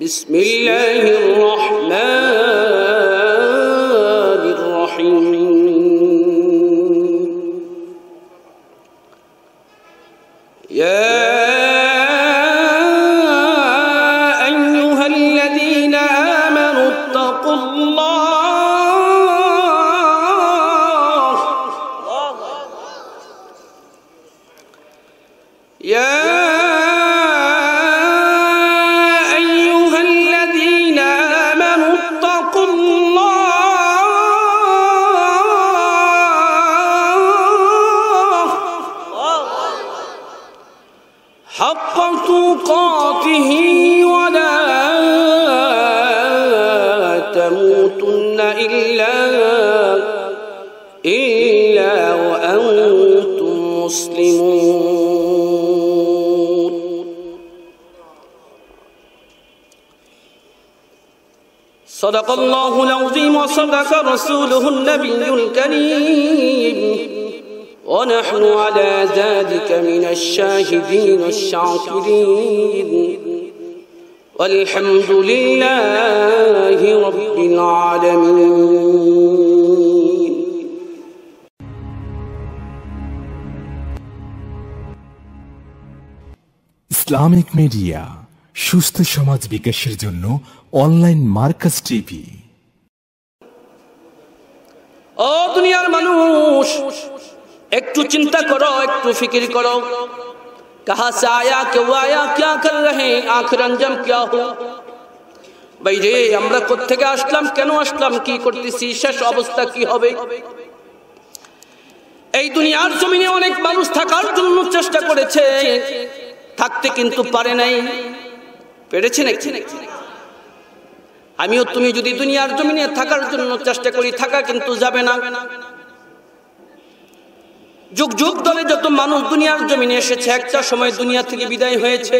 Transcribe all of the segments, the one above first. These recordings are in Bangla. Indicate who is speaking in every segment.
Speaker 1: بسم الله الرحمن ونحن على ذلك من الشاهدين الشاكرين والحمد لله رب العالمين ইসলামিক মিডিয়া সুস্থ সমাজ বিকাশের জন্য অনলাইন মার্কাস টিভি ও দুনিয়ার মানুষ একটু চিন্তা করো একটু ফিকির করো कहाँ से আয়া क्यों आया क्या कर रहे आखिर अंजम क्या हो ভাই আমরা কোথেকে আসলাম কেন আসলাম কি করতেছি শেষ অবস্থা কি হবে এই দুনিয়ার জমিনে অনেক মানুষ থাকার জন্য চেষ্টা করেছে থাকতে কিন্তু পারে নাই পেরেছে নাকি আমিও তুমি যদি দুনিয়ার জমিনে থাকার জন্য চেষ্টা করি থাকা কিন্তু যাবে না যুগ যুগ ধরে যত মানুষ দুনিয়ার জমিনে এসেছে একটা সময় দুনিয়া থেকে বিদায় হয়েছে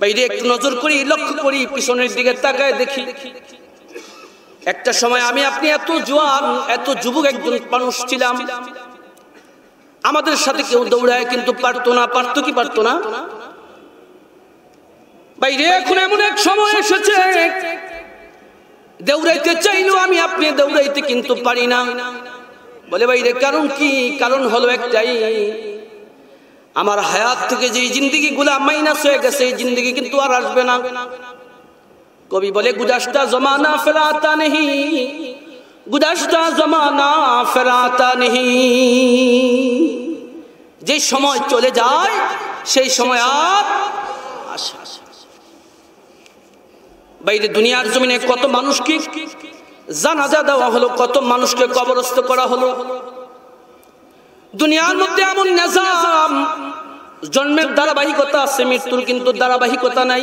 Speaker 1: বাইরে একটু নজর করি লক্ষ্য করি পিছনের দিকে তাকায় দেখি একটা সময় আমি আপনি এত জোয়ান এত যুবক একজন মানুষ ছিলাম আমাদের সাথে কেউ দৌড়ায় কিন্তু পারতো না পারতো কি পারতো না বাইরে এখন এমন এক সময় এসেছে দৌড়াইতে চাইলো আমি আপনি দৌড়াইতে কিন্তু পারি না বলে ভাই রে কারণ কি কারণ হলো একটাই আমার হায়াত থেকে যে জিন্দিগি গুলা মাইনাস হয়ে গেছে এই জিন্দিগি কিন্তু আর আসবে না কবি বলে গুদাসটা জমানা ফেরাতা নেহি গুদাসটা জমানা ফেরাতা নেহি যে সময় চলে যায় সেই সময় আর বাইরে দুনিয়ার জমিনে কত মানুষ কি জানাজা দেওয়া হলো কত মানুষকে কবরস্থ করা হলো দুনিয়ার মধ্যে এমন নেজাম জন্মের ধারাবাহিকতা আছে মৃত্যুর কিন্তু ধারাবাহিকতা নাই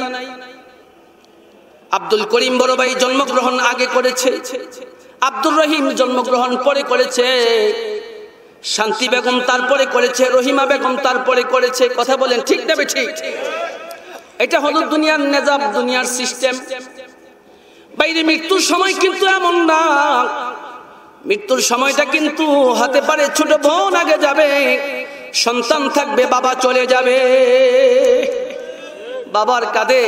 Speaker 1: আব্দুল করিম বড় ভাই জন্মগ্রহণ আগে করেছে আব্দুর রহিম জন্মগ্রহণ পরে করেছে শান্তি বেগম তারপরে করেছে রহিমা বেগম তারপরে করেছে কথা বলেন ঠিক না ঠিক এটা হলো দুনিয়ার নেজাব দুনিয়ার সিস্টেম বাইরে মৃত্যুর সময় কিন্তু এমন না মৃত্যুর সময়টা কিন্তু হাতে পারে ছোট বোন আগে যাবে সন্তান থাকবে বাবা চলে যাবে বাবার কাঁধে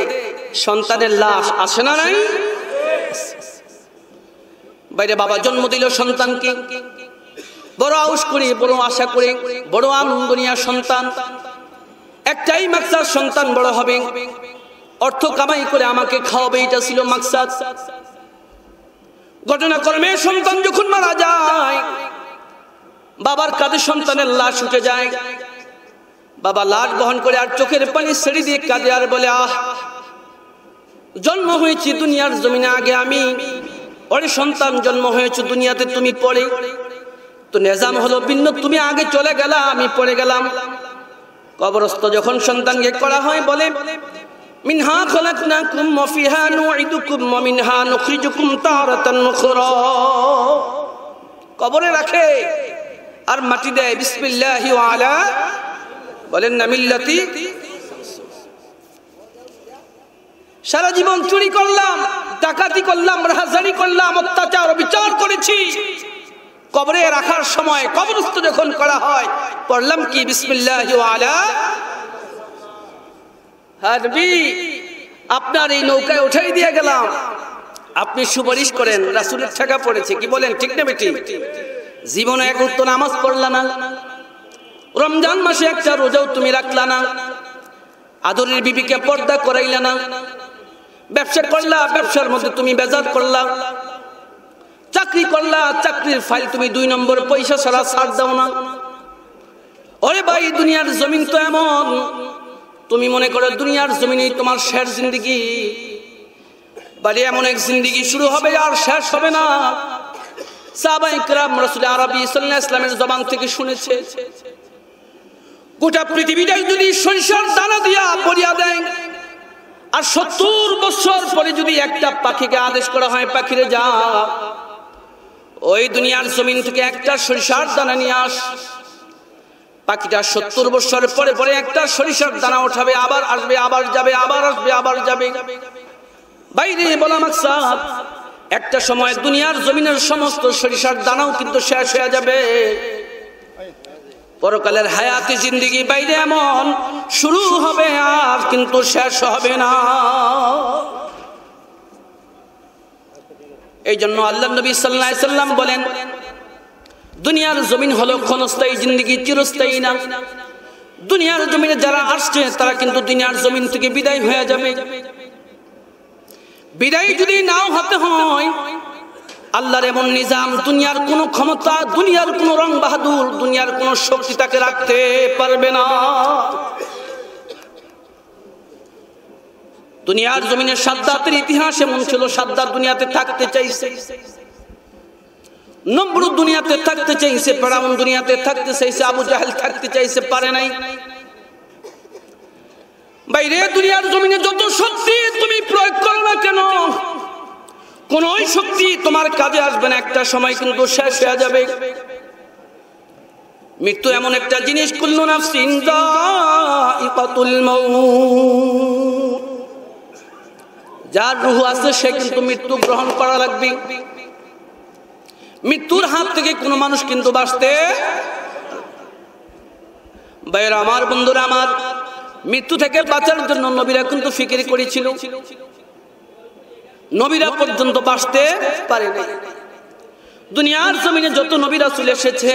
Speaker 1: সন্তানের লাশ আসে না নাই বাইরে বাবা জন্ম দিল সন্তানকে বড় আউস করি বড় আশা করি বড় আনন্দ নিয়ে সন্তান একটাই মাত্রার সন্তান বড় হবে অর্থ কামাই করে আমাকে খাওয়াবে এটা ছিল মাকসাদ ঘটনা ঘটনাক্রমে সন্তান যখন মারা যায় বাবার কাঁধে সন্তানের লাশ উঠে যায় বাবা লাশ বহন করে আর চোখের পানি ছেড়ে দিয়ে কাঁদে আর বলে আহ জন্ম হয়েছি দুনিয়ার জমিনে আগে আমি ওরে সন্তান জন্ম হয়েছে দুনিয়াতে তুমি পড়ে তো নেজাম হলো ভিন্ন তুমি আগে চলে গেলা আমি পড়ে গেলাম কবরস্থ যখন সন্তানকে করা হয় বলে মিনহা খলাকনাকুম ওয়া ফিহা নুঈদুকুম ওয়া মিনহা নুখরিজুকুম তারাতান উখরা কবরে রাখে আর মাটি দেয় বিসমিল্লাহি ওয়া আলা বলেন না মিল্লাতি সারা জীবন চুরি করলাম ডাকাতি করলাম রাহাজারি করলাম অত্যাচার বিচার করেছি কবরে রাখার সময় কবরস্থ যখন করা হয় পড়লাম কি বিসমিল্লাহি ওয়া আলা আপনার এই নৌকায় উঠাই দিয়ে গেলাম আপনি সুপারিশ করেন রাসুলের ঠেকা পড়েছে কি বলেন ঠিক না বেটি জীবনে এক উত্তর নামাজ পড়লা না রমজান মাসে একটা রোজাও তুমি রাখলা না আদরের বিবিকে পর্দা করাইলা না ব্যবসা করলা ব্যবসার মধ্যে তুমি বেজার করলা চাকরি করলা চাকরির ফাইল তুমি দুই নম্বর পয়সা ছাড়া ছাড় দাও না ওরে ভাই দুনিয়ার জমিন তো এমন তুমি মনে করো দুনিয়ার জমিনে তোমার শেষ জিন্দিগি বাড়ি এমন এক জিন্দিগি শুরু হবে আর শেষ হবে না ইসলামের থেকে শুনেছে গোটা যদি দিয়া আর সত্তর বছর পরে যদি একটা পাখিকে আদেশ করা হয় পাখিরে যা ওই দুনিয়ার জমিন থেকে একটা সরিষার দানা নিয়ে আস পাখিটা সত্তর বছর পরে পরে একটা সরিষার দানা উঠাবে আবার আসবে আবার যাবে আবার আসবে আবার যাবে বাইরে বলা মাকসাদ একটা সময় দুনিয়ার জমিনের সমস্ত সরিষার দানাও কিন্তু শেষ হয়ে যাবে পরকালের হায়াতি জিন্দিগি বাইরে এমন শুরু হবে আর কিন্তু শেষ হবে না এই জন্য আল্লাহ নবী সাল্লাহ সাল্লাম বলেন দুনিয়ার জমিন হলো ক্ষণস্থায়ী জিন্দগি চিরস্থায়ী না দুনিয়ার জমিনে যারা আসছে তারা কিন্তু দুনিয়ার জমিন থেকে বিদায় হয়ে যাবে বিদায় যদি নাও হতে হয় আল্লাহর এমন নিজাম দুনিয়ার কোন ক্ষমতা দুনিয়ার কোনো রং বাহাদুর দুনিয়ার কোনো শক্তি তাকে রাখতে পারবে না দুনিয়ার জমিনে সাদ্দাতের ইতিহাস এমন ছিল সাদ্দার দুনিয়াতে থাকতে চাইছে নম্রুদ দুনিয়াতে থাকতে চাইছে ফেরাউন দুনিয়াতে থাকতে চাইছে আবু জাহেল থাকতে চাইছে পারে নাই বাইরে দুনিয়ার জমিনে যত শক্তি তুমি প্রয়োগ করো না কেন কোন শক্তি তোমার কাজে আসবে না একটা সময় কিন্তু শেষ হয়ে যাবে মৃত্যু এমন একটা জিনিস করল না যার রুহ আছে সে কিন্তু মৃত্যু গ্রহণ করা লাগবে মৃত্যুর হাত থেকে কোনো মানুষ কিন্তু বাঁচতে বাইর আমার বন্ধুরা আমার মৃত্যু থেকে বাঁচার জন্য নবীরা কিন্তু ফিকির করেছিল নবীরা পর্যন্ত বাঁচতে পারেনি দুনিয়ার জমিনে যত নবীরা চলে এসেছে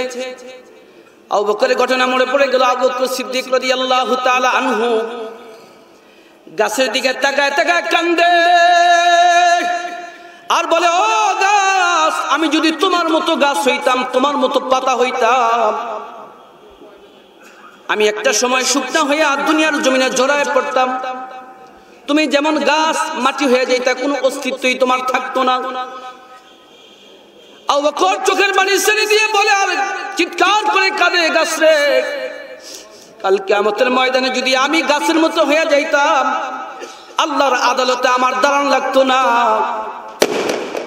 Speaker 1: আবু ঘটনা মনে পড়ে গেল আবু সিদ্দিক রাদিয়াল্লাহু তাআলা আনহু গাছের দিকে তাকায় তাকায় কান্দে আর বলে ও গা আমি যদি তোমার মতো গাছ হইতাম তোমার মতো পাতা হইতাম আমি একটা সময় শুকনো হইয়া দুনিয়ার জমিনে জড়ায় পড়তাম তুমি যেমন গাছ মাটি হয়ে যাইতা কোনো অস্তিত্বই তোমার থাকতো না চোখের বাড়ি ছেড়ে দিয়ে বলে আর চিৎকার করে কাঁদে গাছ রে কালকে কেমতের ময়দানে যদি আমি গাছের মতো হয়ে যাইতাম আল্লাহর আদালতে আমার দাঁড়ান লাগতো না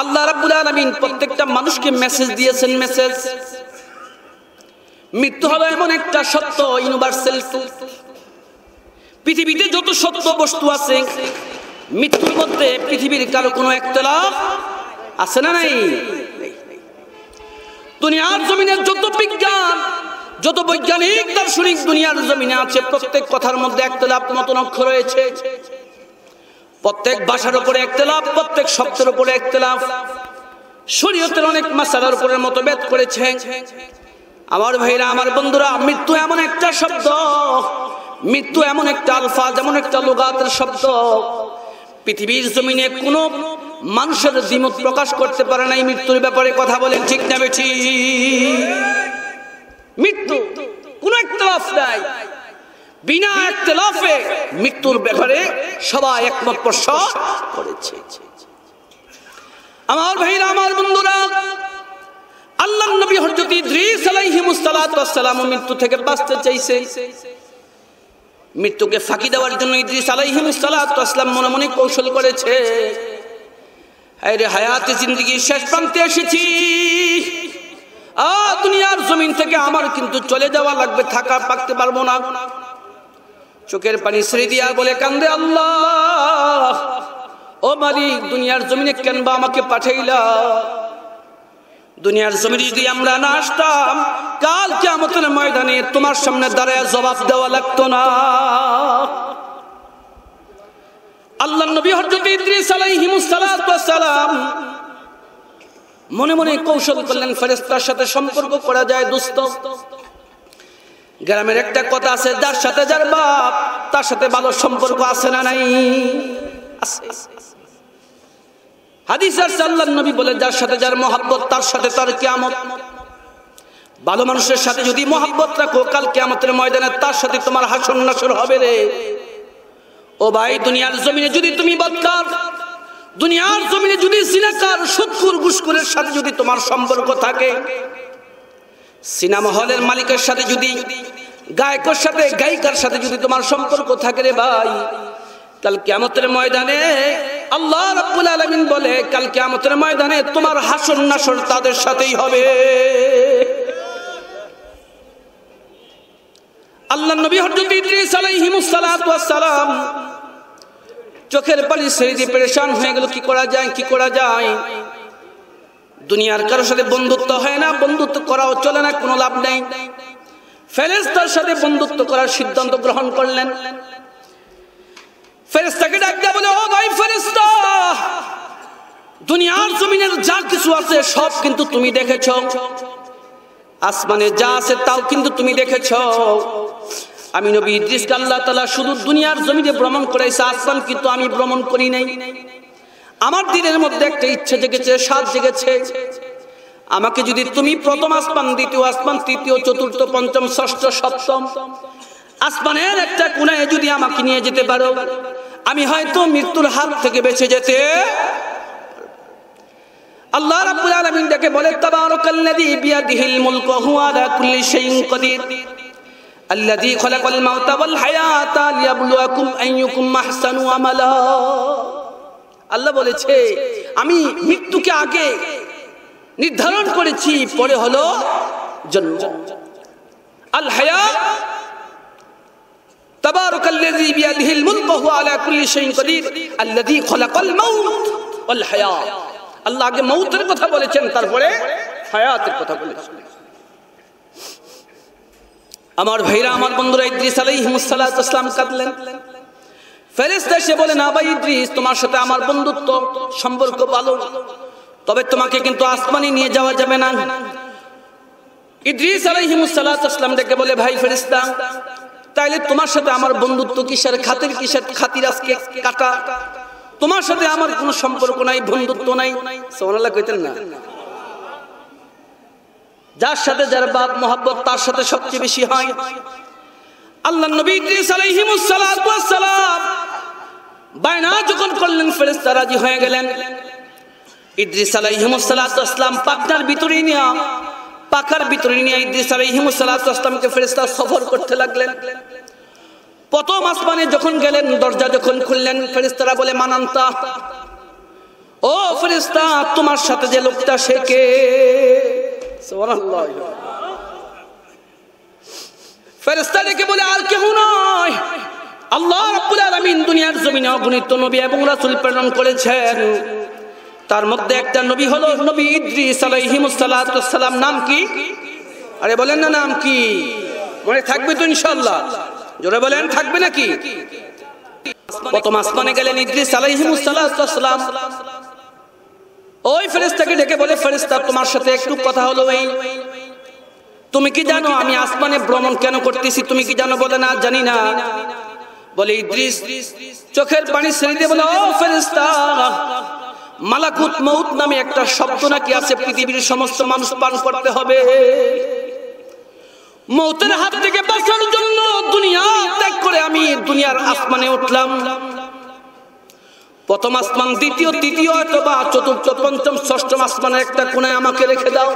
Speaker 1: আল্লাহ রাবুল আলমিন প্রত্যেকটা মানুষকে মেসেজ দিয়েছেন মেসেজ মৃত্যু হবে এমন একটা সত্য ইউনিভার্সেল পৃথিবীতে যত সত্য বস্তু আছে মৃত্যুর মধ্যে পৃথিবীর কারো কোনো একতলা আছে না নাই দুনিয়ার জমিনের যত বিজ্ঞান যত বৈজ্ঞানিক দার্শনিক দুনিয়ার জমিনে আছে প্রত্যেক কথার মধ্যে একতলাপ অক্ষ রয়েছে প্রত্যেক ভাষার উপরে একতলাফ প্রত্যেক শব্দের উপরে একতলাফ শরীয়তের অনেক মাসালার উপরে মতভেদ করেছে আমার ভাইরা আমার বন্ধুরা মৃত্যু এমন একটা শব্দ মৃত্যু এমন একটা আলফাজ এমন একটা লোগাতের শব্দ পৃথিবীর জমিনে কোনো মানুষের দ্বিমত প্রকাশ করতে পারে নাই মৃত্যুর ব্যাপারে কথা বলেন ঠিক না বেঠি মৃত্যু কোন একটা নাই বিনা একতলাফে মৃত্যুর ব্যাপারে সবাই একমত পোষণ করেছে আমার ভাইরা আমার বন্ধুরা আল্লাহ নবী হযরত ইদ্রিস আলাইহিস সালাতু ওয়াসসালাম মৃত্যু থেকে বাঁচতে চাইছে মৃত্যুকে ফাঁকি দেওয়ার জন্য ইদ্রিস আলাইহিস সালাতু ওয়াসসালাম মনে মনে কৌশল করেছে আরে হায়াতে জিন্দগির শেষ প্রান্তে এসেছি আ দুনিয়ার জমিন থেকে আমার কিন্তু চলে যাওয়া লাগবে থাকা পাকতে পারবো না চোখের পানি ছেড়ে দিয়া বলে কান্দে আল্লাহ ও মালিক দুনিয়ার জমিনে কেন বা আমাকে পাঠাইলা দুনিয়ার জমিনে যদি আমরা না আসতাম কাল কেমতের ময়দানে তোমার সামনে দাঁড়ায় জবাব দেওয়া লাগতো না আল্লাহ নবী হরজত ইদ্রিস সালাম মনে মনে কৌশল করলেন ফেরেস্তার সাথে সম্পর্ক করা যায় দুস্ত গ্রামের একটা কথা আছে যার সাথে যার বাপ তার সাথে ভালো সম্পর্ক আছে না নাই আছে হাদিস আর সাল্লাহ নবী বলে যার সাথে যার মহাব্বত তার সাথে তার কিয়ামত ভালো মানুষের সাথে যদি মহাব্বত রাখো কাল কিয়ামতের ময়দানে তার সাথে তোমার হাসন নাসর হবে রে ও ভাই দুনিয়ার জমিনে যদি তুমি বদকার দুনিয়ার জমিনে যদি সিনাকার সৎকুর ঘুষকুরের সাথে যদি তোমার সম্পর্ক থাকে সিনেমা হলের মালিকের সাথে যদি গায়কের সাথে গায়িকার সাথে যদি তোমার সম্পর্ক থাকে রে ভাই তাহলে কেমতের ময়দানে আল্লাহ রাব্বুল আলামিন বলে কাল কেমতের ময়দানে তোমার হাসন নাসর তাদের সাথেই হবে আল্লাহ নবী হযরত ইদ্রিস আলাইহিস সালাতু ওয়াস সালাম চোখের পানি সেই দিয়ে পরেশান হয়ে গেল কি করা যায় কি করা যায় দুনিয়ার কারোর সাথে বন্ধুত্ব হয় না বন্ধুত্ব করাও চলে না কোনো লাভ নেই ফেরেস্তার সাথে বন্ধুত্ব করার সিদ্ধান্ত গ্রহণ করলেন ফেরেস্তাকে ডাকা বলে ও ভাই ফেরেস্তা দুনিয়ার জমিনের যা কিছু আছে সব কিন্তু তুমি দেখেছ আসমানে যা আছে তাও কিন্তু তুমি দেখেছ আমি নবী দৃষ্টি আল্লাহ তালা শুধু দুনিয়ার জমিনে ভ্রমণ করাইছে আসমান কিন্তু আমি ভ্রমণ করি নাই আমার দিনের মধ্যে একটা ইচ্ছে জেগেছে সাত জেগেছে আমাকে যদি তুমি প্রথম আসমান দ্বিতীয় আসমান তৃতীয় চতুর্থ পঞ্চম ষষ্ঠ সপ্তম আসমানের একটা কোনায় যদি আমাকে নিয়ে যেতে পারো আমি হয়তো মৃত্যুর হাত থেকে বেঁচে যেতে আল্লাহ রাব্বুল আলামিন তাকে বলে তাবারাকাল্লাযী বিয়াদিহিল মুলকু হুয়া আলা কুল্লি শাইইন কাদির আল্লাযী খালাকাল মাউতা ওয়াল হায়াতা লিয়াবলুয়াকুম আইয়ুকুম আহসানু আমালা আল্লাহ বলেছে আমি মৃত্যুকে আগে নির্ধারণ করেছি পরে হলো জন্ম আল হায়া تبارك الذي بيده الملك وهو على كل شيء قدير الذي خلق الموت والحياة আল্লাহ আগে মৌতের কথা বলেছেন তারপরে হায়াতের কথা বলেছেন আমার ভাইরা আমার বন্ধুরা ইদ্রিস আলাইহিমুস সালাতু ওয়াস সালাম কাঁদলেন ফেরেস্তা সে বলে না ভাই ইদ্রিস তোমার সাথে আমার বন্ধুত্ব সম্পর্ক ভালো তবে তোমাকে কিন্তু আসমানি নিয়ে যাওয়া যাবে না ইদ্রিস আলাইহিমুসাল্লাম দেখে বলে ভাই ফেরেস্তা তাইলে তোমার সাথে আমার বন্ধুত্ব কিসের খাতির কিসের খাতির আজকে কাটা তোমার সাথে আমার কোনো সম্পর্ক নাই বন্ধুত্ব নাই সোনাল্লাহ কইতেন না যার সাথে যার বাপ মহাব্বত তার সাথে সবচেয়ে বেশি হয় আল্লাহ নবী সালাম বায়না যখন করলেন ফেরেস্তা রাজি হয়ে গেলেন ইদ্রিস আলাইহিমুসালাম পাকনার ভিতরে নিয়ে পাকার ভিতরে নিয়ে ইদ্রিস আলাইহিমুসালামকে ফেরেস্তা সফর করতে লাগলেন প্রথম আসমানে যখন গেলেন দরজা যখন খুললেন ফেরেস্তারা বলে মানান্তা ও ফেরেস্তা তোমার সাথে যে লোকটা সে কে সুবহানাল্লাহ ফেরেস্তা ডেকে বলে আর কেউ নয় আল্লাহ রাব্বুল আলামিন দুনিয়ার জমিনে অগণিত নবী এবং রাসূল প্রেরণ করেছেন তার মধ্যে একটা নবী হলো নবী ইদ্রিস সালাম নাম কি আরে বলেন না নাম কি মনে থাকবে তো ইনশাআল্লাহ জোরে বলেন থাকবে নাকি প্রথম আসমানে গেলেন ইদ্রিস সালাম ওই ফেরেস্তাকে ডেকে বলে ফেরেস্তা তোমার সাথে একটু কথা হলো এই তুমি কি জানো আমি আসমানে ভ্রমণ কেন করতেছি তুমি কি জানো বলে না জানি না বলে ইদ্রিস চোখের পানি ছেড়ে বলে ও ফেরেশতা মালাকুত মউত নামে একটা শব্দ নাকি আছে পৃথিবীর সমস্ত মানুষ পান করতে হবে মৌতের হাত থেকে বাঁচার জন্য দুনিয়া ত্যাগ করে আমি দুনিয়ার আসমানে উঠলাম প্রথম আসমান দ্বিতীয় তৃতীয় অথবা চতুর্থ পঞ্চম ষষ্ঠম আসমানের একটা কোনায় আমাকে রেখে দাও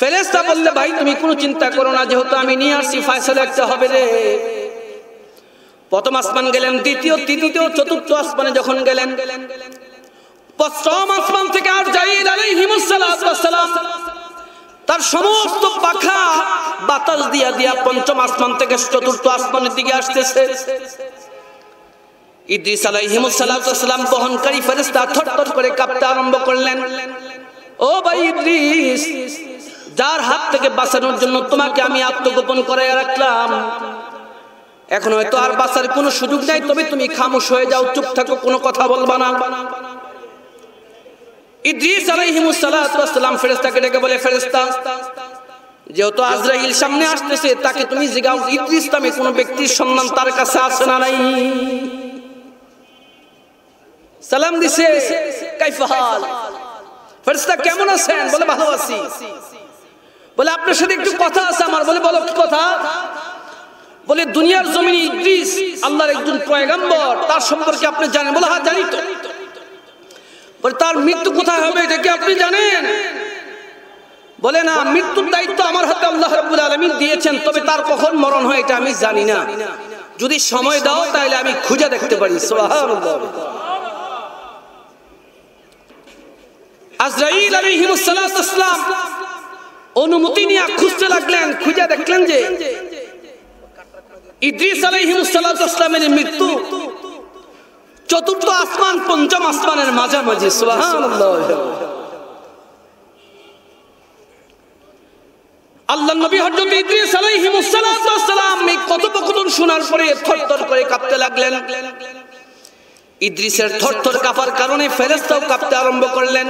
Speaker 1: ফেরেস্তা বললে ভাই তুমি কোনো চিন্তা করো না যেহেতু আমি নিয়ে আসি ফায়সালা একটা হবে রে প্রথম আসমান গেলেন দ্বিতীয় তৃতীয় চতুর্থ আসমানে যখন গেলেন পশ্চম আসমান থেকে আর তার সমস্ত পঞ্চম আসমান থেকে চতুর্থ দিকে বহনকারী ফেরেস্তা থর করে কাঁপতে আরম্ভ করলেন ও ভাই ইদ্রিস যার হাত থেকে বাঁচানোর জন্য তোমাকে আমি আত্মগোপন করাইয়া রাখলাম এখন হয়তো আর বাঁচার কোনো সুযোগ নাই তবে তুমি খামোশ হয়ে যাও চুপ থাকো কোনো কথা বলবা না সামনে আসতেছে তাকে তুমি ব্যক্তির সম্মান তার কাছে নাই সালাম কেমন আছেন বলে ভালো আছি বলে আপনার সাথে একটু কথা আছে আমার বলে বলো কি কথা বলে দুনিয়ার জমিনে ইদ্রিস আল্লাহর একজন পয়গাম্বর তার সম্পর্কে আপনি জানেন বলে হ্যাঁ জানি তো বলে তার মৃত্যু কোথায় হবে এটা কি আপনি জানেন বলে না মৃত্যুর দায়িত্ব আমার হাতে আল্লাহ রাব্বুল আলামিন দিয়েছেন তবে তার কখন মরণ হয় এটা আমি জানি না যদি সময় দাও তাহলে আমি খুঁজে দেখতে পারি সুবহানাল্লাহ আজরাইল আলাইহিস সালাম অনুমতি নিয়ে খুঁজতে লাগলেন খুঁজে দেখলেন যে ইদ্রিস আলাইহিমসালামের মৃত্যু চতুর্থ আসমান পঞ্চম আসমানের মাঝামাঝি আল্লাহ নবী হযরত ইদ্রিস আলাইহিমসালাম এই কথোপকথন শোনার পরে থরথর করে কাঁপতে লাগলেন ইদ্রিসের থরথর কাঁপার কারণে ফেরেশতাও কাঁপতে আরম্ভ করলেন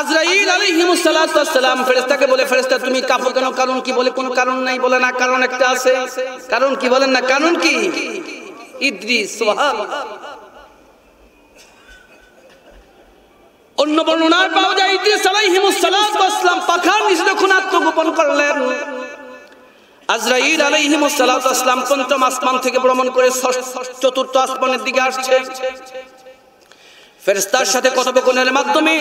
Speaker 1: আজরাইল আলাইহিমুসালাম ফেরেশতাকে বলে ফেরেশতা তুমি কাফর কেন কারণ কি বলে কোন কারণ নাই বলে না কারণ একটা আছে কারণ কি বলেন না কারণ কি ইদ্রিস সুবহানাল্লাহ অন্য বর্ণনার পাওয়া যায় ইদ্রিস আলাইহিমুস সালাতু ওয়াসসালাম পাখার নিচে যখন আত্মগোপন করলেন আজরাইল আলাইহিমুস সালাতু ওয়াসসালাম পঞ্চম আসমান থেকে ভ্রমণ করে চতুর্থ আসমানের দিকে আসছে ফেরেশতার সাথে কথোপকথনের মাধ্যমে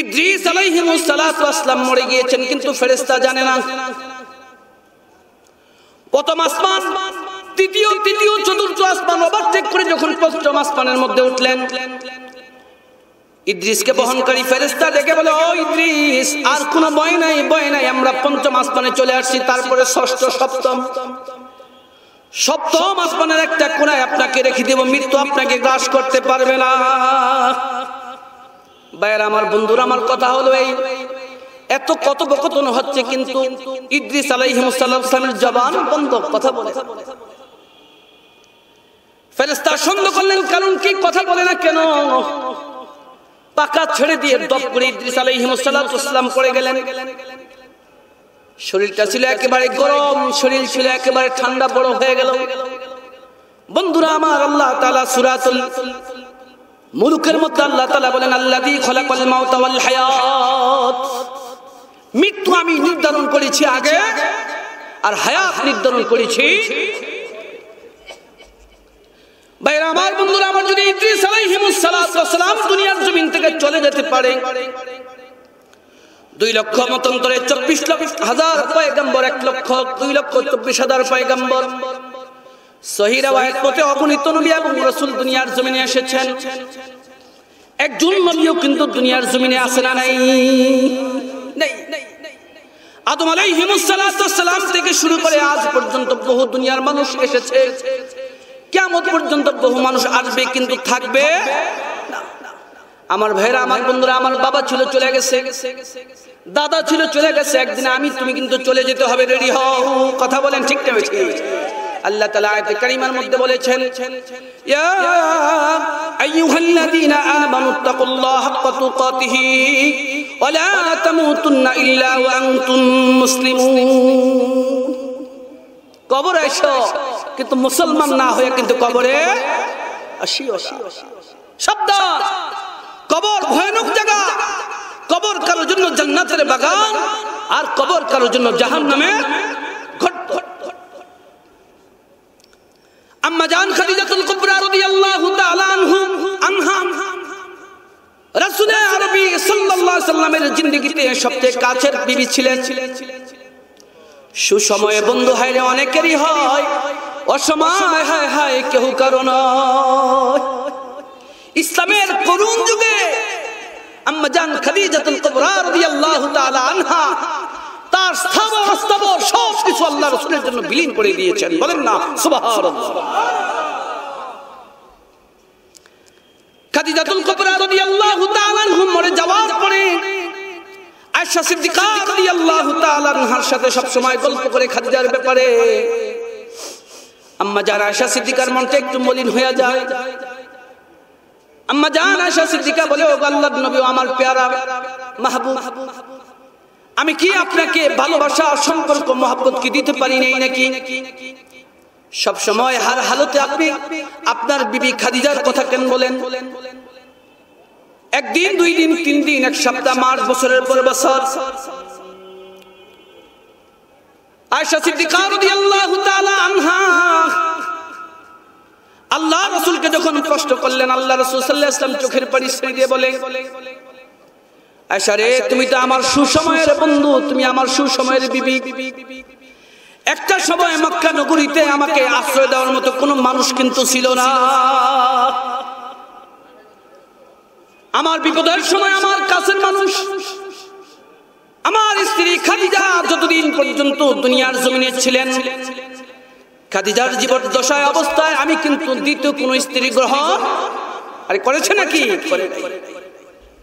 Speaker 1: ইদ্রিস আলাইহিমুসালাম মরে গিয়েছেন কিন্তু ফেরেস্তা জানে না প্রথম আসমান তৃতীয় তৃতীয় চতুর্থ আসমান ওভারটেক করে যখন পঞ্চম আসমানের মধ্যে উঠলেন ইদ্রিসকে বহনকারী ফেরেস্তা দেখে বলে ও ইদ্রিস আর কোনো বয় নাই বয় নাই আমরা পঞ্চম আসমানে চলে আসছি তারপরে ষষ্ঠ সপ্তম সপ্তম আসমানের একটা কোনায় আপনাকে রেখে দেব মৃত্যু আপনাকে গ্রাস করতে পারবে না ভাইয়ের আমার বন্ধুরা আমার কথা হলো এই এত কত বকতন হচ্ছে কিন্তু ইদ্রিস আলাইহিমসাল্লামের জবান বন্ধ কথা বলে ফেরেস্তার সন্দেহ করলেন কারণ কি কথা বলে না কেন পাকা ছেড়ে দিয়ে দপ করে ইদ্রিস আলাইহিমসাল্লাম পড়ে গেলেন শরীরটা ছিল একেবারে গরম শরীর ছিল একেবারে ঠান্ডা বড় হয়ে গেল বন্ধুরা আমার আল্লাহ তাআলা সূরাতুল মুলুকের মধ্যে আল্লাহ তালা বলেন আল্লাহ খোলাকল মাওতাল হায়াত মৃত্যু আমি নির্ধারণ করেছি আগে আর হায়াত নির্ধারণ করেছি ভাইরা আমার বন্ধুরা আমার যদি ইদ্রিস সালাম দুনিয়ার জমিন থেকে চলে যেতে পারে দুই লক্ষ মতন্তরে চব্বিশ লক্ষ হাজার পয়গম্বর এক লক্ষ দুই লক্ষ চব্বিশ হাজার পয়গম্বর সহি দুনিয়ার একজন কিন্তু দুনিয়ার না নাই সালাম থেকে শুরু করে আজ পর্যন্ত বহু দুনিয়ার মানুষ এসেছে কেমন পর্যন্ত বহু মানুষ আসবে কিন্তু থাকবে আমার ভাইরা আমার বন্ধুরা আমার বাবা ছিল চলে গেছে দাদা ছিল চলে গেছে একদিন আমি তুমি কিন্তু চলে যেতে হবে রেডি হও কথা বলেন ঠিক না আল্লাহ তাআলা আয়াতে কারিমার মধ্যে বলেছেন ইয়া আইয়ুহাল্লাযীনা আমানু তাকুল্লাহ হাক্কা তুকাতিহি ওয়া লা তামুতুন্না ইল্লা ওয়া আনতুম মুসলিমুন কবরে এসো কিন্তু মুসলমান না হয়ে কিন্তু কবরে আসিও শব্দ কবর ভয়ানক জায়গা কবর কারোর জন্য জান্নাতের বাগান আর কবর কারোর জন্য জাহান্নামের আম্মা জান খাদিজাতুল কুবরা রাদিয়াল্লাহু তাআলা আনহুম আনহা রাসূল আরবী সাল্লাল্লাহু সাল্লামের জিন্দেগিতে সবচেয়ে কাছের বিবি ছিলেন সুসময়ে বন্ধু হাইরে অনেকেরই হয় অসময় হায় হায় কেহ কারো নয় ইসলামের করুণ যুগে আম্মা জান খাদিজাতুল কুবরা রাদিয়াল্লাহু তাআলা আনহা তার স্থাবর অস্থাবর সব কিছু আল্লাহ রসুলের জন্য বিলীন করে দিয়েছেন বলেন না খাদিজাতুল মরে যাওয়ার পরে আয়েশা সিদ্দিকা রাদিয়াল্লাহু তাআলা আনহার সাথে সব সময় গল্প করে খাদিজার ব্যাপারে আম্মা জান আয়েশা সিদ্দিকার মনটা একটু মলিন হয়ে যায় আম্মা জান আয়েশা সিদ্দিকা বলে ও আল্লাহর নবী আমার প্যারা মাহবুব আমি কি আপনাকে ভালোবাসা সম্পর্ক মহাব্বত কি দিতে পারি নাই নাকি সব সময় হার হালতে আপনি আপনার বিবি খাদিজার কথা কেন বলেন একদিন দুই দিন তিন দিন এক সপ্তাহ মাস বছরের পর বছর আয়সা সিদ্দিকা আল্লাহ রসুলকে যখন কষ্ট করলেন আল্লাহ রসুল সাল্লাল্লাহু আলাইহি চোখের পানি ছেড়ে দিয়ে বলেন আয়সা রে তুমি তো আমার সুসময়ের বন্ধু তুমি আমার সুসময়ের বিবি একটা সময় মক্কা নগরীতে আমাকে আশ্রয় দেওয়ার মতো কোনো মানুষ কিন্তু ছিল না আমার বিপদের সময় আমার কাছের মানুষ আমার স্ত্রী খাদিজা যতদিন পর্যন্ত দুনিয়ার জমিনে ছিলেন খাদিজার জীবন দশায় অবস্থায় আমি কিন্তু দ্বিতীয় কোনো স্ত্রী গ্রহণ আরে করেছে নাকি করে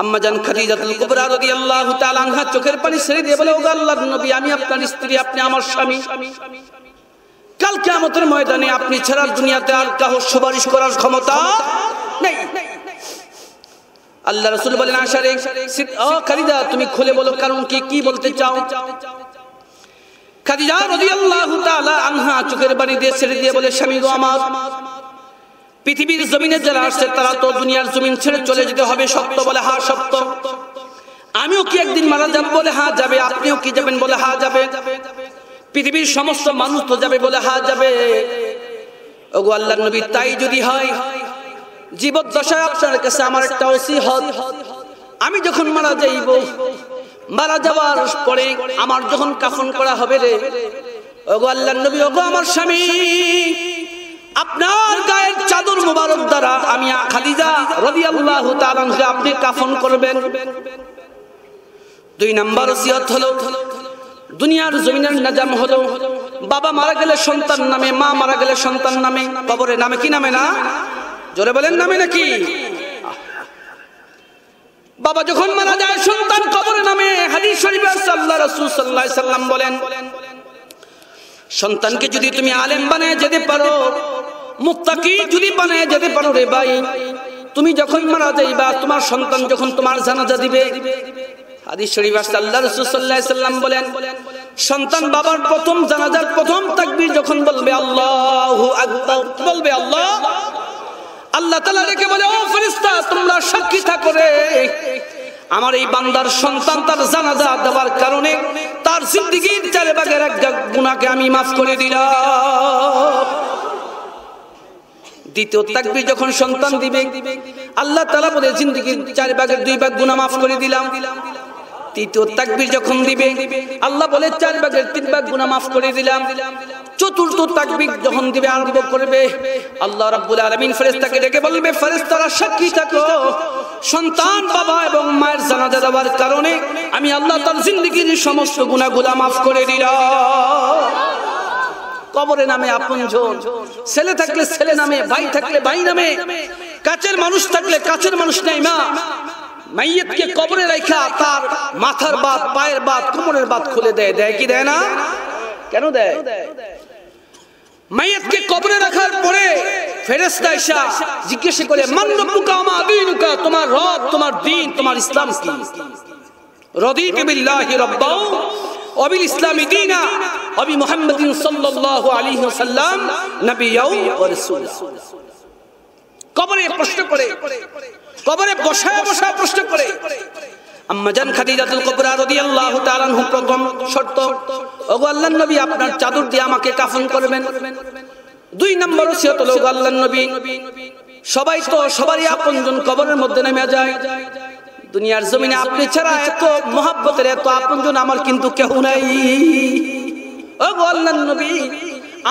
Speaker 1: আপনি ছাড়া দুনিয়াতে আর কাহো সুপারিশ করার ক্ষমতা নেই আল্লাহ রাসূল বলেন আশারে ও তুমি খুলে বলো কারণ কি কি বলতে চাও খাদিজা রাদিয়াল্লাহু আল্লাহ আনহা চোখের বাড়ি দিয়ে ছেড়ে দিয়ে বলে স্বামী গো আমার পৃথিবীর জমিনে যারা আসছে তারা তো দুনিয়ার জমিন ছেড়ে চলে যেতে হবে সত্য বলে হা হ্যাঁ, সত্য আমিও কি একদিন মারা যাব বলে হা হ্যাঁ, যাবে আপনিও কি যাবেন বলে হা হ্যাঁ, যাবে পৃথিবীর সমস্ত মানুষ তো যাবে বলে হা যাবে ওগো আল্লাহ নবী তাই যদি হয় দশায় আপনার কাছে আমার একটা ওসিহত আমি যখন মারা যাইব মারা যাওয়ার পরে আমার যখন কাফন করা হবে রে ওগো আল্লাহ নবী ওগো আমার স্বামী আপনার গায়ের চাদর মোবারক দ্বারা আমি খালিজা রবি আল্লাহ আপনি কাফন করবেন দুই নাম্বার সিহত হলো দুনিয়ার জমিনের নাজাম হলো বাবা মারা গেলে সন্তান নামে মা মারা গেলে সন্তান নামে কবরে নামে কি নামে না জোরে বলেন নামে নাকি বাবা যখন মারা যায় সন্তান কবরে নামে হাদিস শরীফে সাল্লা রাসূল সাল্লাল্লাহু আলাইহি সাল্লাম বলেন সন্তানকে যদি তুমি আলেম বানায় যেতে পারো মুক্তাকি যদি বানায় যেতে পারো রে ভাই তুমি যখন মারা যাইবা তোমার সন্তান যখন তোমার জানাজা দিবে হাদিস শরীফ আসছে আল্লাহ রাসূলুল্লাহ সাল্লাম বলেন সন্তান বাবার প্রথম জানাজার প্রথম তাকবীর যখন বলবে আল্লাহু আকবার বলবে আল্লাহ আল্লাহ তাআলা রেখে বলে ও ফেরেশতা তোমরা সাক্ষী থাকো রে আমার এই বান্দার সন্তান তার জানাজা দেওয়ার কারণে তার জিন্দিগির চারে বাগের এক গুনাহকে আমি মাফ করে দিলাম দ্বিতীয় তাকবির যখন সন্তান দিবে আল্লাহ তাআলা বলে জিন্দেগির চার ভাগের দুই ভাগ গুনাহ মাফ করে দিলাম তৃতীয় তাকবির যখন দিবে আল্লাহ বলে চার ভাগের তিন ভাগ গুনাহ মাফ করে দিলাম চতুর্থ তাকবির যখন দিবে আরম্ভ করবে আল্লাহ রাব্বুল আলামিন ফেরেশতাকে ডেকে বলবে ফেরেশতারা সাক্ষী থাকো সন্তান বাবা এবং মায়ের জানাজা দেওয়ার কারণে আমি আল্লাহ তার জিন্দগির সমস্ত গুনাহগুলো মাফ করে দিলাম কবরে নামে আপনজন ছেলে থাকলে ছেলে নামে ভাই থাকলে ভাই নামে কাছের মানুষ থাকলে কাছের মানুষ নাই মা মাইয়েতকে কবরে রেখা তার মাথার বাদ পায়ের বাদ কোমরের বাদ খুলে দেয় দেয় কি দেয় না কেন দেয় মাইয়েতকে কবরে রাখার পরে ফেরেস্তা ইসা জিজ্ঞেস করে মান রব্বুকা আমা দীনুকা তোমার রব তোমার দিন তোমার ইসলাম কি রদিতু বিল্লাহি রাব্বা অবিল ইসলামী দিনা অবি মোহাম্মদ সাল্লাল্লাহু আলাইহি ওয়াসাল্লাম ওয়া রাসূল কবরে প্রশ্ন করে কবরে বসায় বসায় প্রশ্ন করে খাদিজাতুল কুবরা রাদিয়াল্লাহু তাআলা আনহু প্রথম শর্ত ওগো আল্লাহর নবী আপনার চাদর দিয়ে আমাকে কাফন করবেন দুই নম্বর ওসিয়ত হলো আল্লাহর নবী সবাই তো সবারই আপনজন কবরের মধ্যে নেমে যায় দুনিয়ার জমিনে আপনি ছাড়া এত মহাব্বতের এত আপনজন আমার কিন্তু কেউ নাই ও বললেন নবী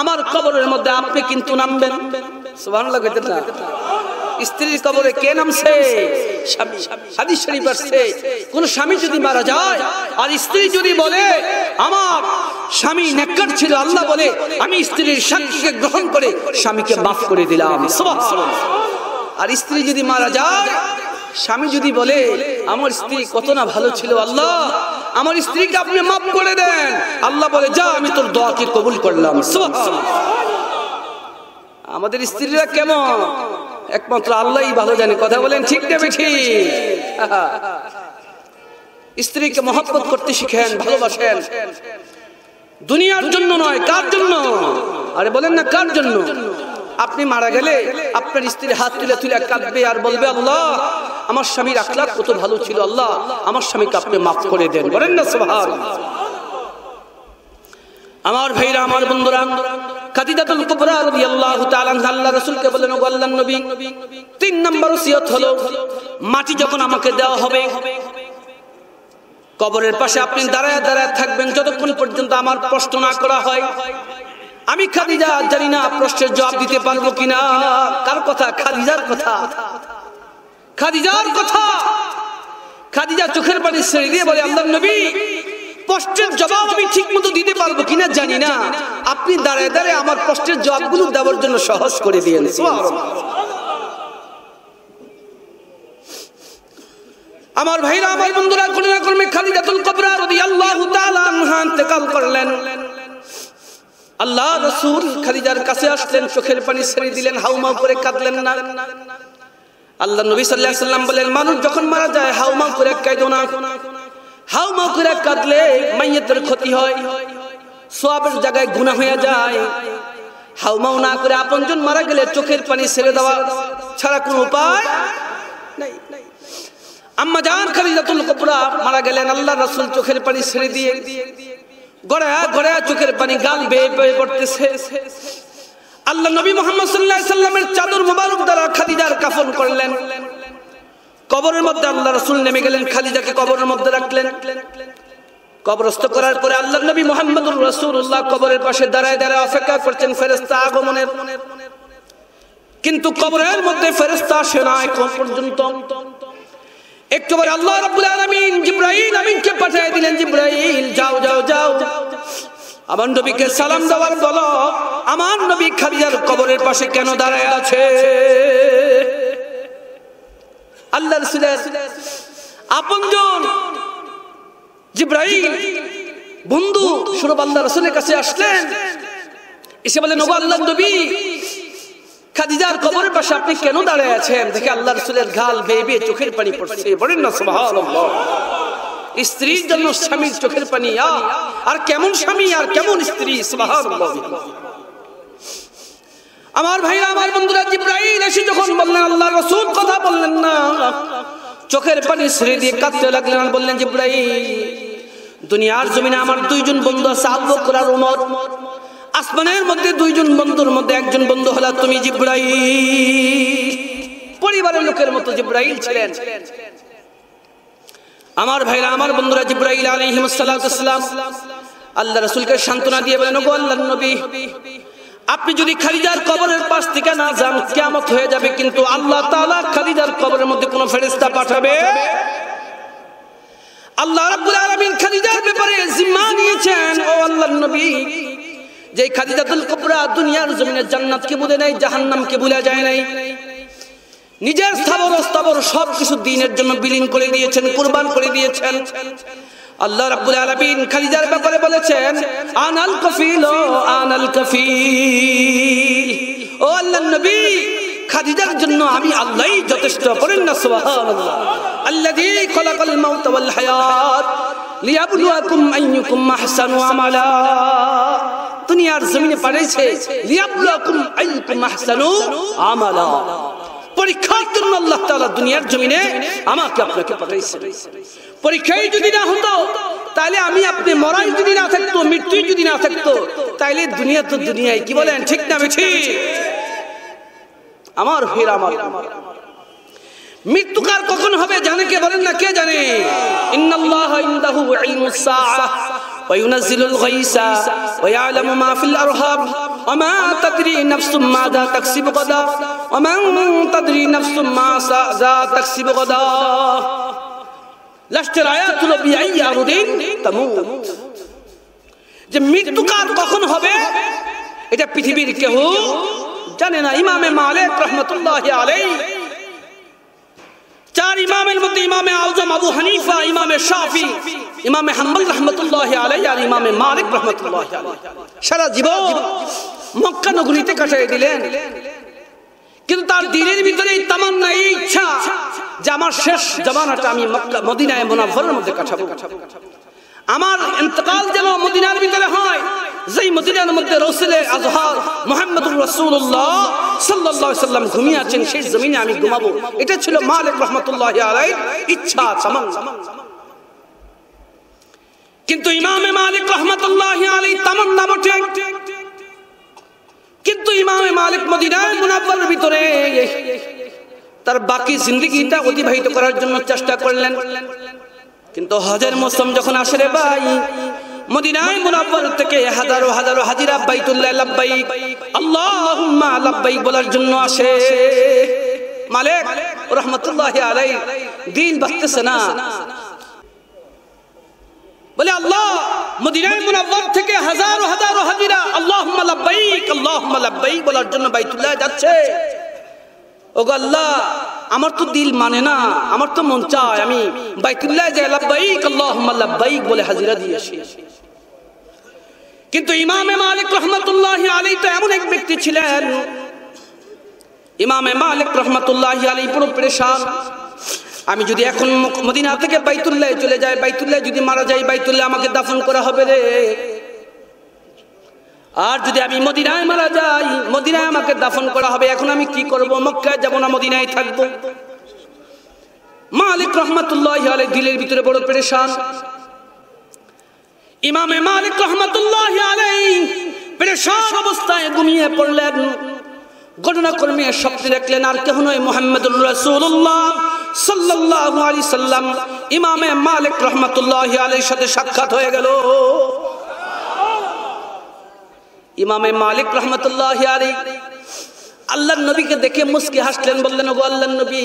Speaker 1: আমার কবরের মধ্যে আপনি কিন্তু নামবেন সুবহান আল্লাহ কইতে না স্ত্রীর কবরে কে নামছে স্বামী হাদিস শরীফ কোন স্বামী যদি মারা যায় আর স্ত্রী যদি বলে আমার স্বামী নেককার ছিল আল্লাহ বলে আমি স্ত্রীর সাক্ষীকে গ্রহণ করে স্বামীকে মাফ করে দিলাম সুবহান আর স্ত্রী যদি মারা যায় স্বামী যদি বলে আমার স্ত্রী কত না ভালো ছিল আল্লাহ আমার স্ত্রীকে আপনি মাফ করে দেন আল্লাহ বলে যা আমি তোর দোয়াকে কবুল করলাম আমাদের স্ত্রীরা কেমন একমাত্র আল্লাহই ভালো জানে কথা বলেন ঠিক নেবে ঠিক স্ত্রীকে মহাপত করতে শিখেন ভালোবাসেন দুনিয়ার জন্য নয় কার জন্য আরে বলেন না কার জন্য আপনি মারা গেলে আপনার স্ত্রীর হাত তুলে তুলে কাঁদবে আর বলবে আল্লাহ আমার স্বামীর আখলাখ কত ভালো ছিল আল্লাহ আমার স্বামীকে আপনি মাফ করে দেন বলেন না সোহান আমার ভাইরা আমার বন্ধুরা খাদিজাতুল কুবরা রাদিয়াল্লাহু তাআলা আল্লাহ রাসূলকে বলেন ও আল্লাহর নবী তিন নম্বর ওসিয়ত হলো মাটি যখন আমাকে দেওয়া হবে কবরের পাশে আপনি দাঁড়ায় দাঁড়ায় থাকবেন যতক্ষণ পর্যন্ত আমার কষ্ট না করা হয় আমি খাদিজা জানি না প্রশ্নের জবাব দিতে পারবো কিনা কার কথা খাদিজার কথা খাদিজার কথা খাদিজা চোখের পানি ছেড়ে দিয়ে বলে আল্লাহ নবী প্রশ্নের জবাব আমি ঠিক মতো দিতে পারবো কিনা জানি না আপনি দাঁড়ায় দাঁড়ায় আমার প্রশ্নের জবাবগুলো দেওয়ার জন্য সহজ করে দিয়েন আমার ভাইরা আমার বন্ধুরা কোন না কর্মে খালিদাতুল কবরা রাদিয়াল্লাহু তাআলা আনহা ইন্তেকাল করলেন আল্লাহ রসুল খাদিজার কাছে আসলেন চোখের পানি ছেড়ে দিলেন হাউমা করে কাঁদলেন না আল্লাহ নবী সাল্লাহ সাল্লাম বলেন মানুষ যখন মারা যায় হাউমা করে কাঁদো না হাউমা করে কাঁদলে মাইয়েতের ক্ষতি হয় সোয়াবের জায়গায় গুণা হয়ে যায় হাউমাও না করে আপনজন মারা গেলে চোখের পানি ছেড়ে দেওয়া ছাড়া কোনো উপায় আম্মা জান খালিজাতুল কুবরা মারা গেলেন আল্লাহ রাসূল চোখের পানি ছেড়ে দিয়ে গড়ায়া গড়ায়া চোখের পানি গান বেয়ে বেয়ে পড়তেছে আল্লাহ নবী মোহাম্মদ সাল্লাহ সাল্লামের চাদর মোবারক দ্বারা খাদিজার কাফন করলেন কবরের মধ্যে আল্লাহ রসুল নেমে গেলেন খালিদাকে কবরের মধ্যে রাখলেন কবরস্ত করার পরে আল্লাহ নবী মোহাম্মদুর রসুল্লাহ কবরের পাশে দাঁড়ায় দাঁড়ায় অপেক্ষা করছেন ফেরেস্তা আগমনের কিন্তু কবরের মধ্যে ফেরেস্তা আসে না এখন পর্যন্ত একটু পরে আল্লাহ রাব্বুল আলামিন জিব্রাইল আমিনকে পাঠিয়ে দিলেন জিব্রাইল যাও যাও যাও আমার নবীকে সালাম দেওয়ার বলো আমার নবী খাদিজার কবরের পাশে কেন দাঁড়ায় আছে আল্লাহ রাসূলের আপনজন জিব্রাইল বন্ধু সুরব আল্লাহ রাসূলের কাছে আসলেন এসে বলেন ওগো আল্লাহর নবী খাদিজার কবরের পাশে আপনি কেন দাঁড়িয়ে আছেন দেখে আল্লাহ রসুলের গাল বেয়ে চোখের পানি পড়ছে বলেন না সুবহানাল্লাহ স্ত্রীর জন্য স্বামীর চোখের পানি আর কেমন স্বামী আর কেমন স্ত্রী সুবহানাল্লাহ আমার ভাইরা আমার বন্ধুরা জিব্রাইল এসে যখন বললেন আল্লাহ রসুল কথা বললেন না চোখের পানি ছেড়ে দিয়ে কাঁদতে লাগলেন আর বললেন জিব্রাইল দুনিয়ার জমিনে আমার দুইজন বন্ধু আছে আবু করার উমর উমর আসমানের মধ্যে দুইজন বন্ধুর মধ্যে একজন বন্ধু হলা তুমি জিব্রাই পরিবারের লোকের মতো জিব্রাইল ছিলেন আমার ভাইরা আমার বন্ধুরা জিব্রাইল আলহিমসাল্লাম আল্লাহ রসুলকে সান্ত্বনা দিয়ে বলেন ওগো আল্লাহ নবী আপনি যদি খালিদার কবরের পাশ থেকে না যান কেমত হয়ে যাবে কিন্তু আল্লাহ তালা খালিদার কবরের মধ্যে কোনো ফেরিস্তা পাঠাবে আল্লাহ রাব্বুল আলামিন খালিদার ব্যাপারে জিম্মা নিয়েছেন ও আল্লাহর নবী যেই খাদিজাতুল কুবরা দুনিয়ার জমিনে জান্নাতকে বলে নাই জাহান্নাম কে বলে যায় নাই নিজের স্থাবর স্থাবর সব কিছু দিনের জন্য বিলীন করে দিয়েছেন কুরবান করে দিয়েছেন আল্লাহ রাব্বুল আলামিন খাদিজার ব্যাপারে বলেছেন আনাল কফিল আনাল কফিল ও আল্লাহর নবী খাদিজার জন্য আমি আল্লাহই যথেষ্ট করেন না সুবহানাল্লাহ আল্লাযী খলাকাল মাউত ওয়াল হায়াত লিয়াবলুয়াকুম আইয়ুকুম আহসানু আমালা দুনিয়ার জমিনে পাঠিয়েছে লিয়াবলাকুম আহসানু আমালা পরীক্ষার জন্য আল্লাহ তাআলা দুনিয়ার জমিনে আমাকে আপনাকে যদি না হতো তাহলে আমি আপনি মরাই যদি না থাকতো মৃত্যু যদি না থাকতো তাহলে দুনিয়া তো কি বলেন ঠিক না আমার ফের আমার মৃত্যু কার কখন হবে জানে কে বলেন না কে জানে ইন্নাল্লাহ ইলমুস সাআহ وينزل الغيث ويعلم ما في الأرحام وما تدري نفس ماذا تكسب غدا ومن تدري نفس ماذا تكسب غدا লাস্টের আয়াতুল বিআই আরুদিন তামুত যে جميل কাল কখন হবে এটা পৃথিবীর কেউ জানে না ইমামে মালিক রহমতুল্লাহ আলাইহি চার ইমামের মধ্যে ইমামে আউজম আবু হানিফা ইমামে শাফি ইমামে হাম্বল রহমতুল্লাহ আলাই আর ইমামে মালিক রহমতুল্লাহ সারা জীবন মক্কা নগরীতে কাটাই দিলেন কিন্তু তার দিনের ভিতরে এই তামান্না এই ইচ্ছা যে আমার শেষ জমানাটা আমি মক্কা মদিনায় মোনাফরের মধ্যে কাটাবো আমার ইন্তকাল যেন মদিনার ভিতরে হয় যেই মদিনার মধ্যে রসুলের আজহার মোহাম্মদ রসুল্লাহ সাল্লাহ সাল্লাম ঘুমিয়ে আছেন সেই জমিনে আমি ঘুমাবো এটা ছিল মালিক রহমতুল্লাহ ইচ্ছা তামান্না কিন্তু ইমামে মালিক রহমতুল্লাহ আলাই তামান্না নাম কিন্তু ইমামে মালিক মদিনার মুনাব্বার ভিতরে তার বাকি জিন্দগিটা অতিবাহিত করার জন্য চেষ্টা করলেন কিন্তু হজের মৌসুম যখন আসে রে ভাই মদিনায় মুনাফর থেকে হাজারো হাজারো আব্বাই তুল্লাহ লাব্বাইক আল্লাহুম্মা লাব্বাইক বলার জন্য আসে মালিক রহমতুল্লাহ আলাই দিন বাঁচতেছে না বলে আল্লাহ মদিনায় মুনাফর থেকে হাজারো হাজারো হাজিরা আল্লাহুম্মা লাব্বাইক আল্লাহুম্মা লাব্বাইক বলার জন্য বাইতুল্লাহ যাচ্ছে ও আল্লাহ আমার তো দিল মানে না আমার তো মন চায় আমি বাইতুল্লাহ যাই লাব্বাইক আল্লাহুম্মা লাব্বাইক বলে হাজিরা দিয়ে আসি কিন্তু ইমামে মালিক রহমাতুল্লাহ আলী তো এমন এক ব্যক্তি ছিলেন ইমামে মালিক রহমাতুল্লাহ আলী পুরো পরেশান আমি যদি এখন মদিনা থেকে বাইতুল্লাহ চলে যাই বাইতুল্লাহ যদি মারা যাই বাইতুল্লাহ আমাকে দাফন করা হবে রে আর যদি আমি মদিনায় মারা যাই মদিনায় আমাকে দাফন করা হবে এখন আমি কি করব মক্কায় যাবো না মদিনায় থাকবো মালিক রহমতুল্লাহ আলাই দিলের ভিতরে বড় পেরেশান ইমামে মালিক রহমাতুল্লাহ আলাই পেরেশান অবস্থায় ঘুমিয়ে পড়লেন ঘটনাক্রমে স্বপ্নে দেখলেন আর কেহ নয় মোহাম্মদুর রাসূলুল্লাহ সাল্লাল্লাহু আলাইহি সাল্লাম ইমামে মালিক রহমাতুল্লাহ আলাইহির সাথে সাক্ষাৎ হয়ে গেল ইমামে মালিক রহমতুল্লাহ আলী আল্লাহ নবীকে দেখে মুসকি হাসলেন বললেন ওগো আল্লাহ নবী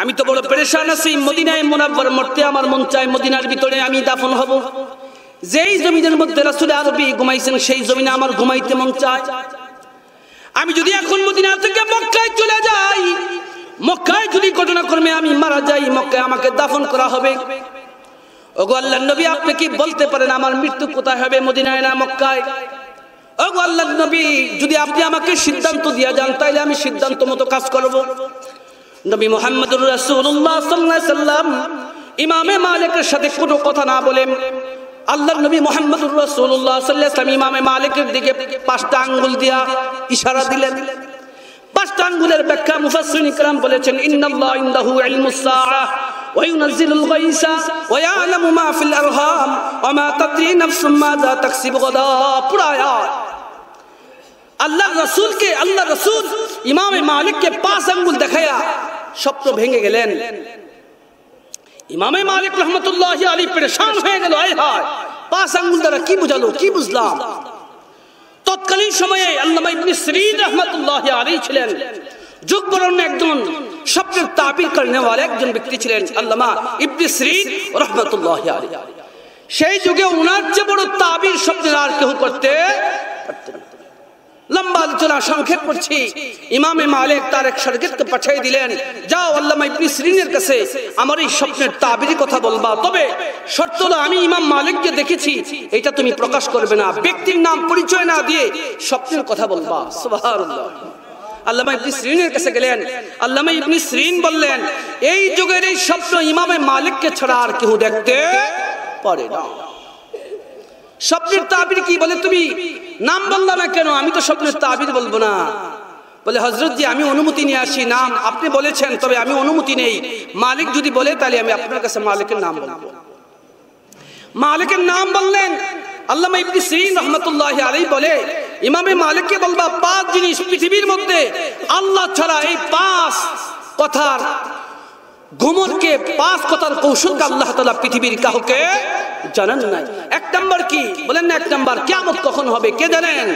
Speaker 1: আমি তো বড় পরেশান আছি মদিনায় মোনাব্বার মরতে আমার মন চায় মদিনার ভিতরে আমি দাফন হব যেই জমিনের মধ্যে রাসুলে আরবি ঘুমাইছেন সেই জমিনে আমার ঘুমাইতে মন চায় আমি যদি এখন মদিনা থেকে মক্কায় চলে যাই মক্কায় যদি ঘটনাক্রমে আমি মারা যাই মক্কায় আমাকে দাফন করা হবে ওগো আল্লাহ নবী আপনি কি বলতে পারেন আমার মৃত্যু কোথায় হবে মদিনায় না মক্কায় ওগো আল্লাহ নবী যদি আপনি আমাকে সিদ্ধান্ত দিয়ে যান তাইলে আমি সিদ্ধান্ত মতো কাজ করব নবী মোহাম্মদুর রাসূলুল্লাহ সাল্লাল্লাহু আলাইহি সাল্লাম ইমামে মালিকের সাথে কোনো কথা না বলেন আল্লাহর নবী মোহাম্মদুর রাসূলুল্লাহ সাল্লাল্লাহু আলাইহি ইমামে মালিকের দিকে পাঁচটা আঙ্গুল দিয়া ইশারা দিলেন পাঁচটা আঙ্গুলের ব্যাখ্যা মুফাসসিরিন کرام বলেছেন ইন্নাল্লাহ ইনদাহু ইলমুস সাআহ وينزل الغيس ويعلم ما في الارحام وما تدري نفس ماذا تكسب غدا پورا آیات اللہ رسول کے اللہ رسول امام مالک کے پاس انگل دکھایا شب تو بھینگے گے لین امام مالک رحمت اللہ علی پریشان ہیں گلو آئے ہائے پاس انگل درہ کی بجلو کی بزلام تو تکلی شمعے اللہ ابن سرید رحمت اللہ علی چھلین যুগ একজন একজন ব্যক্তি ছিলেন আল্লামা ইবনে সিরিন আলাইহি সেই যুগে ওনার যে বড় তাবির আর কেউ করতে লম্বা আলোচনা সংক্ষেপ করছি ইমামে মালিক তার এক পাঠিয়ে দিলেন যাও আল্লামা ইবনি সিরিনের কাছে আমার এই স্বপ্নের তাবিরি কথা বলবা তবে শর্ত হলো আমি ইমাম মালিককে দেখেছি এটা তুমি প্রকাশ করবে না ব্যক্তির নাম পরিচয় না দিয়ে স্বপ্নের কথা বলবা সুবহানাল্লাহ আল্লামা ইবনি সিরিনের কাছে গেলেন আল্লামা ইবনি সিরিন বললেন এই যুগের এই স্বপ্ন ইমামে মালিককে ছাড়া আর কেউ দেখতে পারে না স্বপ্নের তাবির কি বলে তুমি নাম বললে না কেন আমি তো স্বপ্নের তাবির বলবো না বলে হজরত জি আমি অনুমতি নিয়ে আসি নাম আপনি বলেছেন তবে আমি অনুমতি নেই মালিক যদি বলে তাহলে আমি আপনার কাছে মালিকের নাম বলবো মালিকের নাম বললেন আল্লামা ইবনি সিরিন রহমতুল্লাহ আলী বলে ইমামে মালিককে বলবা পাঁচ জিনিস পৃথিবীর মধ্যে আল্লাহ ছাড়া এই পাঁচ কথার গুমরকে পাঁচ কথার কৌশলকে আল্লাহ তালা পৃথিবীর কাউকে জানান নাই এক নাম্বার কি বলেন না এক নাম্বার কেমন কখন হবে কে জানেন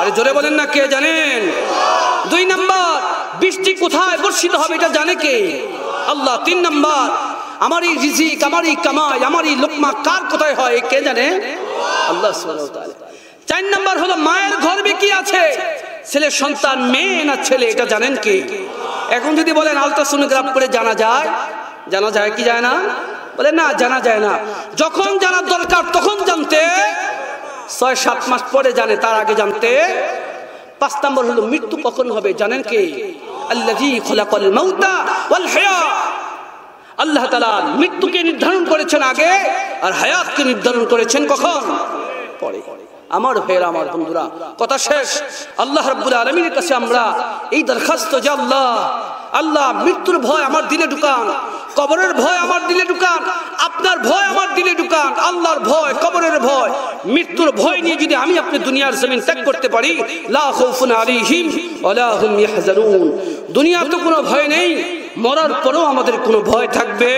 Speaker 1: আরে জোরে বলেন না কে জানেন দুই নাম্বার বৃষ্টি কোথায় বর্ষিত হবে এটা জানে কে আল্লাহ তিন নাম্বার আমারই রিজিক আমারই কামাই আমারই লোকমা কার কোথায় হয় কে জানে আল্লাহ চার নাম্বার হলো মায়ের গর্বে কি আছে ছেলে সন্তান মেয়ে না ছেলে এটা জানেন কি এখন যদি বলেন আলট্রাসোনোগ্রাফ করে জানা যায় জানা যায় কি যায় না বলে না জানা যায় না যখন জানার দরকার তখন জানতে ছয় সাত মাস পরে জানে তার আগে জানতে পাঁচ নম্বর হলো মৃত্যু কখন হবে জানেন কি আল্লাহ খোলা কল মৌতা আল্লাহ তালা মৃত্যুকে নির্ধারণ করেছেন আগে আর হায়াতকে নির্ধারণ করেছেন কখন পরে আমার ভাইয়েরা আমার বন্ধুরা কথা শেষ আল্লাহ রব্বুল আলমীর কাছে আমরা এই দরখাস্ত যে আল্লাহ আল্লাহ মৃত্যুর ভয় আমার দিলে ঢুকান কবরের ভয় আমার দিলে ঢুকান আপনার ভয় আমার দিলে ঢুকান আল্লাহর ভয় কবরের ভয় মৃত্যুর ভয় নিয়ে যদি আমি আপনি দুনিয়ার জমিন ত্যাগ করতে পারি লা খাউফুন আলাইহিম হুম দুনিয়া তো কোনো ভয় নেই মরার পরেও আমাদের কোনো ভয় থাকবে